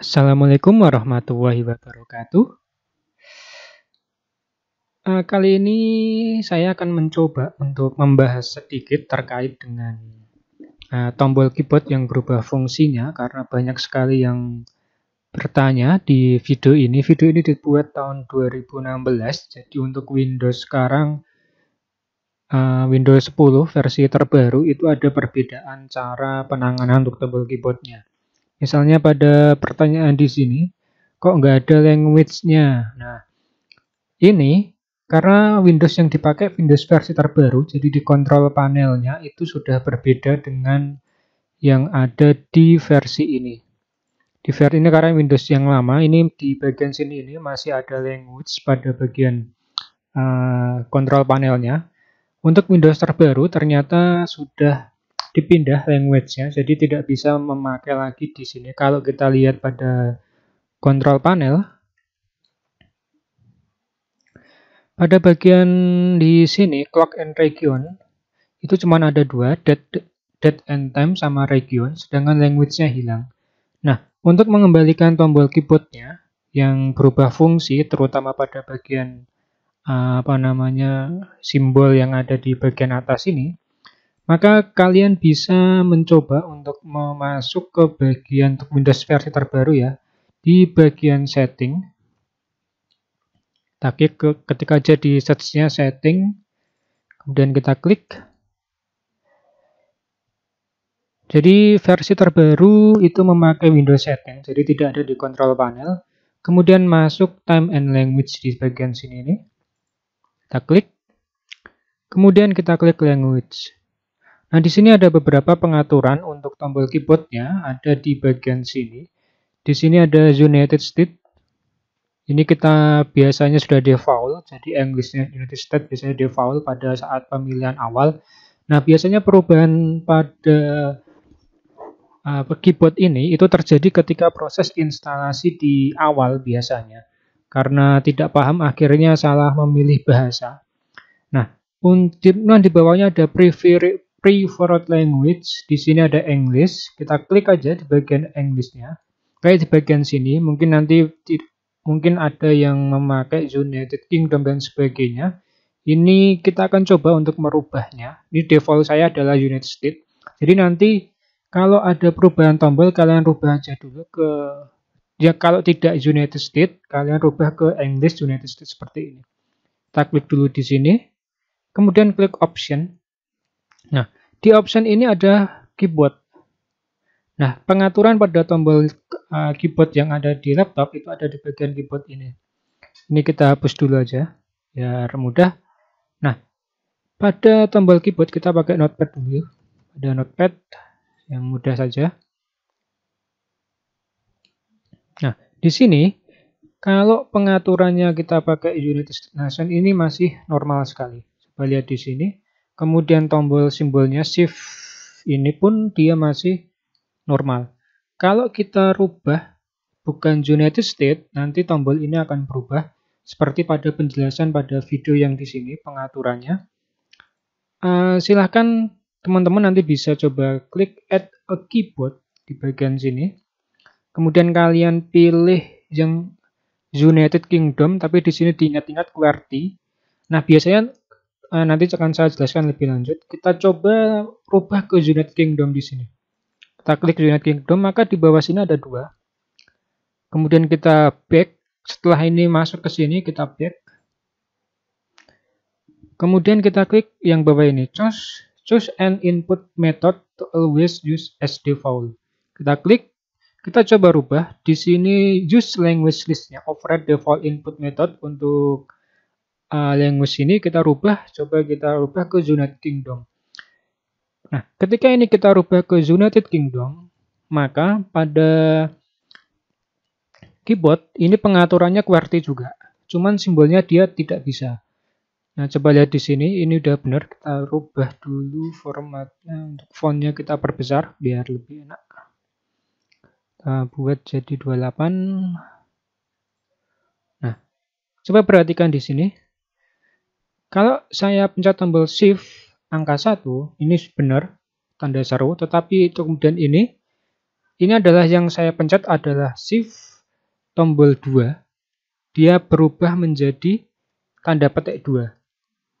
Assalamualaikum warahmatullahi wabarakatuh. Uh, kali ini saya akan mencoba untuk membahas sedikit terkait dengan eh, tombol keyboard yang berubah fungsinya karena banyak sekali yang bertanya di video ini. Video ini dibuat tahun 2016, jadi untuk Windows sekarang eh, Windows 10 versi terbaru itu ada perbedaan cara penanganan untuk tombol keyboardnya. Misalnya pada pertanyaan di sini, kok nggak ada language-nya? Nah, ini karena Windows yang dipakai Windows versi terbaru, jadi di kontrol panelnya itu sudah berbeda dengan yang ada di versi ini. Di versi ini karena Windows yang lama, ini di bagian sini ini masih ada language pada bagian eh, kontrol uh, panelnya. Untuk Windows terbaru ternyata sudah dipindah language-nya, jadi tidak bisa memakai lagi di sini. Kalau kita lihat pada control panel, pada bagian di sini, clock and region, itu cuma ada dua, date, and time sama region, sedangkan language-nya hilang. Nah, untuk mengembalikan tombol keyboard-nya, yang berubah fungsi, terutama pada bagian eh, apa namanya simbol yang ada di bagian atas ini, maka kalian bisa mencoba untuk memasuk ke bagian untuk Windows versi terbaru ya di bagian setting tapi ketika aja di searchnya setting kemudian kita klik jadi versi terbaru itu memakai Windows setting jadi tidak ada di control panel kemudian masuk time and language di bagian sini ini kita klik kemudian kita klik language Nah, di sini ada beberapa pengaturan untuk tombol keyboardnya, ada di bagian sini. Di sini ada United States. Ini kita biasanya sudah default, jadi Englishnya United States biasanya default pada saat pemilihan awal. Nah, biasanya perubahan pada uh, keyboard ini itu terjadi ketika proses instalasi di awal biasanya. Karena tidak paham akhirnya salah memilih bahasa. Nah, untuk nah, di bawahnya ada preferensi preferred language, di sini ada English. Kita klik aja di bagian Englishnya. Kayak di bagian sini, mungkin nanti mungkin ada yang memakai United Kingdom dan sebagainya. Ini kita akan coba untuk merubahnya. Ini default saya adalah United States. Jadi nanti kalau ada perubahan tombol, kalian rubah aja dulu ke ya kalau tidak United States, kalian rubah ke English United States seperti ini. Kita klik dulu di sini, kemudian klik option. Nah, di option ini ada keyboard. Nah, pengaturan pada tombol uh, keyboard yang ada di laptop itu ada di bagian keyboard ini. Ini kita hapus dulu aja, biar mudah. Nah, pada tombol keyboard kita pakai notepad dulu. Ada notepad yang mudah saja. Nah, di sini kalau pengaturannya kita pakai unit Destination ini masih normal sekali. Coba lihat di sini kemudian tombol simbolnya shift ini pun dia masih normal kalau kita rubah bukan united state nanti tombol ini akan berubah seperti pada penjelasan pada video yang di sini pengaturannya uh, silahkan teman-teman nanti bisa coba klik add a keyboard di bagian sini kemudian kalian pilih yang United Kingdom tapi di sini diingat-ingat QWERTY nah biasanya uh, nanti akan saya jelaskan lebih lanjut. Kita coba rubah ke unit Kingdom di sini. Kita klik unit Kingdom, maka di bawah sini ada dua. Kemudian kita back. Setelah ini masuk ke sini, kita back. Kemudian kita klik yang bawah ini, choose, choose an input method to always use as default. Kita klik, kita coba rubah. Di sini use language listnya, override default input method untuk uh, language ini kita rubah, coba kita rubah ke United Kingdom. Nah, ketika ini kita rubah ke United Kingdom, maka pada keyboard ini pengaturannya QWERTY juga. Cuman simbolnya dia tidak bisa. Nah, coba lihat di sini, ini udah benar. Kita rubah dulu formatnya untuk fontnya kita perbesar biar lebih enak. Kita buat jadi 28. Nah, coba perhatikan di sini. Kalau saya pencet tombol shift angka 1, ini benar tanda seru, tetapi kemudian ini ini adalah yang saya pencet adalah shift tombol 2. Dia berubah menjadi tanda petik 2.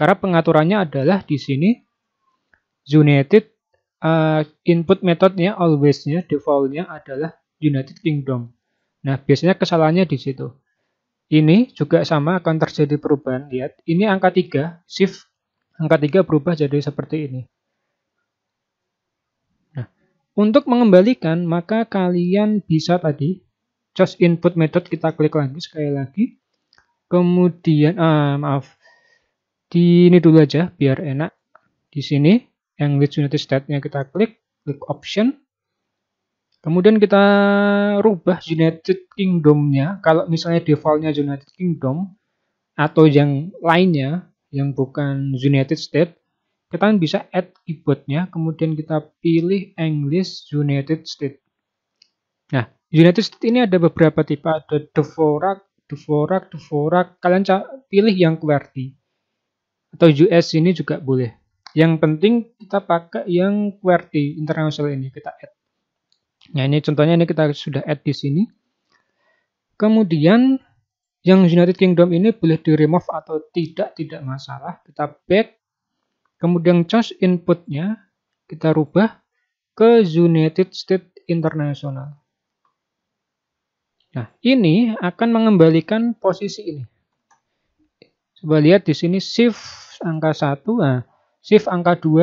Karena pengaturannya adalah di sini United uh, input metodenya always-nya default-nya adalah United Kingdom. Nah, biasanya kesalahannya di situ. Ini juga sama akan terjadi perubahan. Lihat, ini angka 3, shift angka 3 berubah jadi seperti ini. Nah, untuk mengembalikan, maka kalian bisa tadi, just input method, kita klik lagi, sekali lagi. Kemudian, ah, maaf, di ini dulu aja, biar enak. Di sini, yang United State-nya kita klik, klik option. Kemudian kita rubah United Kingdom-nya. Kalau misalnya defaultnya United Kingdom atau yang lainnya yang bukan United States, kita kan bisa add keyboardnya. Kemudian kita pilih English United States. Nah, United States ini ada beberapa tipe. Ada Dvorak, Dvorak, Dvorak. Kalian pilih yang QWERTY. Atau US ini juga boleh. Yang penting kita pakai yang QWERTY internasional ini. Kita add. Nah ini contohnya ini kita sudah add di sini. Kemudian yang United Kingdom ini boleh di remove atau tidak, tidak masalah. Kita back, kemudian choose inputnya, kita rubah ke United State International. Nah, ini akan mengembalikan posisi ini. Coba lihat di sini shift angka 1, nah, shift angka 2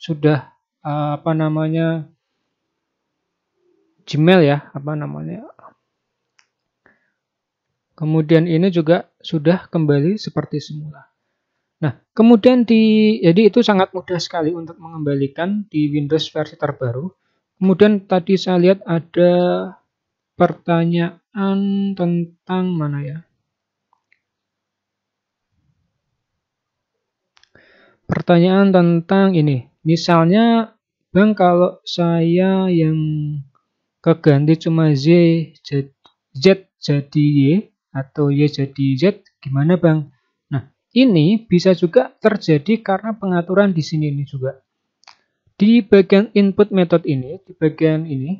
sudah eh, apa namanya Gmail ya, apa namanya. Kemudian ini juga sudah kembali seperti semula. Nah, kemudian di jadi itu sangat mudah sekali untuk mengembalikan di Windows versi terbaru. Kemudian tadi saya lihat ada pertanyaan tentang mana ya? Pertanyaan tentang ini. Misalnya, Bang, kalau saya yang keganti cuma Z, Z, Z jadi Y atau Y jadi Z, gimana Bang? Nah, ini bisa juga terjadi karena pengaturan di sini ini juga. Di bagian input method ini, di bagian ini,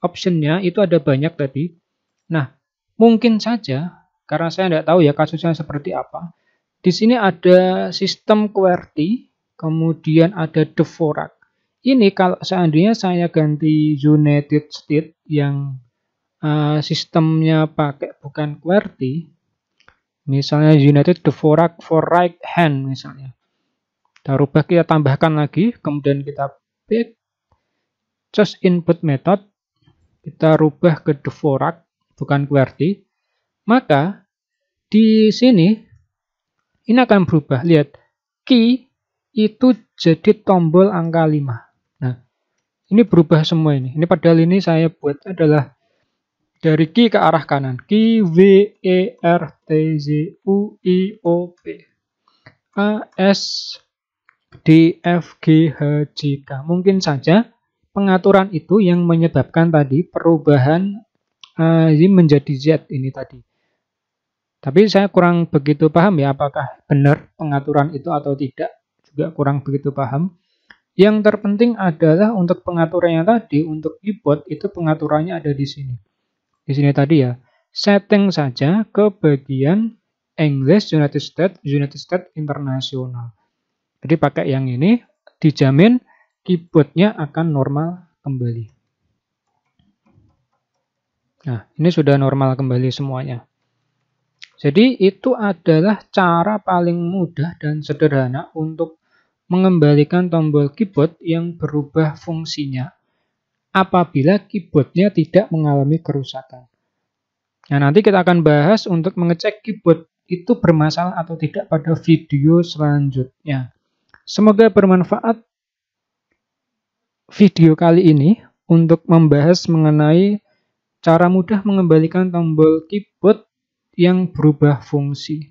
optionnya itu ada banyak tadi. Nah, mungkin saja, karena saya tidak tahu ya kasusnya seperti apa, di sini ada sistem QWERTY, kemudian ada devorak ini kalau seandainya saya ganti united state yang uh, sistemnya pakai bukan QWERTY misalnya united the for right, for right hand misalnya kita rubah kita tambahkan lagi kemudian kita pick just input method kita rubah ke Forak bukan QWERTY maka di sini ini akan berubah lihat key itu jadi tombol angka 5 ini berubah semua ini. Ini padahal ini saya buat adalah dari Ki ke arah kanan. Ki, W, E, R, T, Z, U, I, O, P. A, S, D, F, G, H, J, K. Mungkin saja pengaturan itu yang menyebabkan tadi perubahan uh, menjadi Z ini tadi. Tapi saya kurang begitu paham ya apakah benar pengaturan itu atau tidak. Juga kurang begitu paham. Yang terpenting adalah untuk pengaturannya tadi, untuk keyboard itu pengaturannya ada di sini. Di sini tadi ya, setting saja ke bagian English United States, United States International. Jadi pakai yang ini, dijamin keyboardnya akan normal kembali. Nah, ini sudah normal kembali semuanya. Jadi itu adalah cara paling mudah dan sederhana untuk mengembalikan tombol keyboard yang berubah fungsinya apabila keyboardnya tidak mengalami kerusakan. Nah, nanti kita akan bahas untuk mengecek keyboard itu bermasalah atau tidak pada video selanjutnya. Semoga bermanfaat video kali ini untuk membahas mengenai cara mudah mengembalikan tombol keyboard yang berubah fungsi.